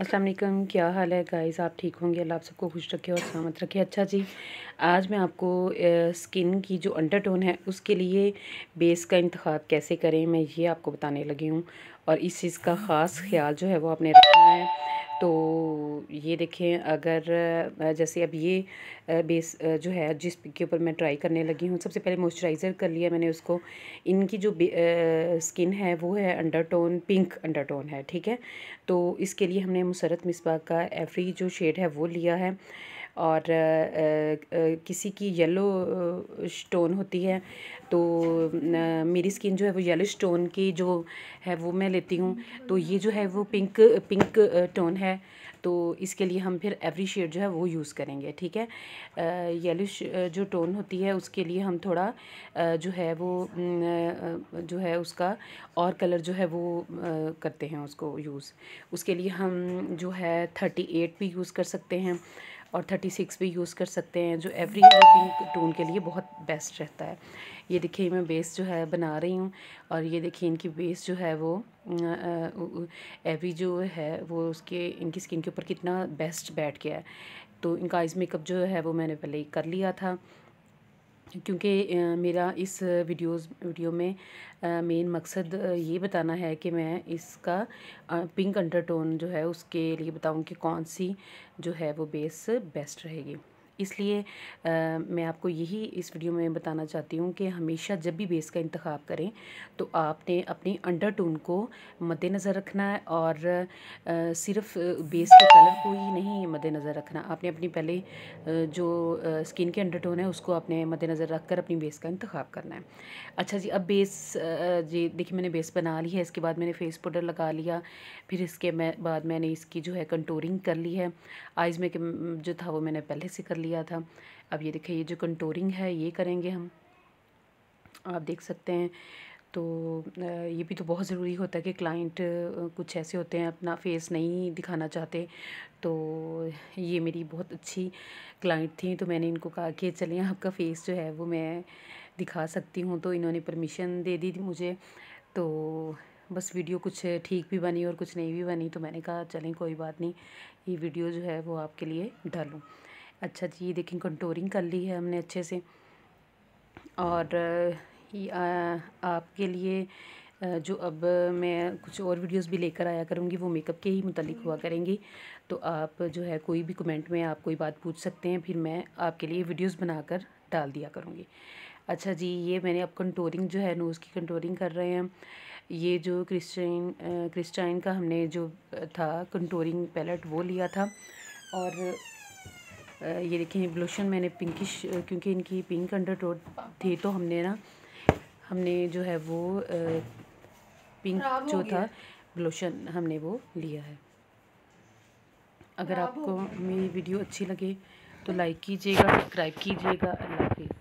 असलम क्या हाल है गाइस आप ठीक होंगे अल्लाह आप सबको खुश रखे और सलामत रखे अच्छा जी आज मैं आपको स्किन की जो अंडरटोन है उसके लिए बेस का इंतखब कैसे करें मैं ये आपको बताने लगी हूँ और इस चीज़ का ख़ास ख्याल जो है वो आपने रखना है तो ये देखें अगर जैसे अब ये बेस जो है जिस के ऊपर मैं ट्राई करने लगी हूँ सबसे पहले मॉइस्चराइज़र कर लिया मैंने उसको इनकी जो स्किन है वो है अंडरटोन पिंक अंडरटोन है ठीक है तो इसके लिए हमने मुसरत मिसबा का एफरी जो शेड है वो लिया है और किसी की येलो स्टोन होती है तो मेरी स्किन जो है वो येलो स्टोन की जो है वो मैं लेती हूँ तो ये जो है वो पिंक पिंक टोन है तो इसके लिए हम फिर एवरी शेड जो है वो यूज़ करेंगे ठीक है येलिश जो टोन होती है उसके लिए हम थोड़ा जो है वो जो है उसका और कलर जो है वो करते हैं उसको यूज़ उसके लिए हम जो है थर्टी एट भी यूज़ कर सकते हैं और थर्टी सिक्स भी यूज़ कर सकते हैं जो एवरी पिंक टोन के लिए बहुत बेस्ट रहता है ये देखिए मैं बेस जो है बना रही हूँ और ये देखिए इनकी बेस जो है वो एवरी जो है वो उसके इनकी स्किन के ऊपर कितना बेस्ट बैठ गया है तो इनका आइज़ मेकअप जो है वो मैंने पहले ही कर लिया था क्योंकि मेरा इस वीडियोस वीडियो में मेन मकसद ये बताना है कि मैं इसका पिंक अंडरटोन जो है उसके लिए बताऊँ कि कौन सी जो है वो बेस बेस्ट रहेगी इसलिए मैं आपको यही इस वीडियो में बताना चाहती हूँ कि हमेशा जब भी बेस का इंतखब करें तो आपने अपनी अंडर टोन को मद्देनज़र रखना है और आ, सिर्फ बेस के कलर को ही नहीं मद्देनज़र रखना आपने अपनी पहले जो स्किन के अंडर टोन है उसको आपने मद्देनज़र रख कर अपनी बेस का इंतखब करना है अच्छा जी अब बेस जी देखिए मैंने बेस बना ली है इसके बाद मैंने फेस पाउडर लगा लिया फिर इसके बाद मैंने इसकी जो है कंटोरिंग कर ली है आइज़ में जो था वो मैंने पहले से कर लिया था अब ये देखिए ये जो कंटोरिंग है ये करेंगे हम आप देख सकते हैं तो ये भी तो बहुत ज़रूरी होता है कि क्लाइंट कुछ ऐसे होते हैं अपना फेस नहीं दिखाना चाहते तो ये मेरी बहुत अच्छी क्लाइंट थी तो मैंने इनको कहा कि चलें आपका फ़ेस जो है वो मैं दिखा सकती हूँ तो इन्होंने परमिशन दे दी थी मुझे तो बस वीडियो कुछ ठीक भी बनी और कुछ नहीं भी बनी तो मैंने कहा चलें कोई बात नहीं ये वीडियो जो है वो आपके लिए डालूँ अच्छा जी ये देखें कंटोरिंग कर ली है हमने अच्छे से और आपके लिए जो अब मैं कुछ और वीडियोस भी लेकर आया करूँगी वो मेकअप के ही मुतलिक हुआ करेंगी तो आप जो है कोई भी कमेंट में आप कोई बात पूछ सकते हैं फिर मैं आपके लिए वीडियोस बनाकर डाल दिया करूँगी अच्छा जी ये मैंने अब कंटोरिंग जो है नोज़ की कंटोरिंग कर रहे हैं ये जो क्रिस्टाइन क्रिस्टाइन का हमने जो था कंटोरिंग पैलेट वो लिया था और ये देखें ब्लूशन मैंने पिंकिश क्योंकि इनकी पिंक अंडर टोट थी तो हमने ना हमने जो है वो पिंक जो था ब्लूशन हमने वो लिया है अगर आपको मेरी वीडियो अच्छी लगे तो लाइक कीजिएगा सब्सक्राइब कीजिएगा अल्लाह हाफिज़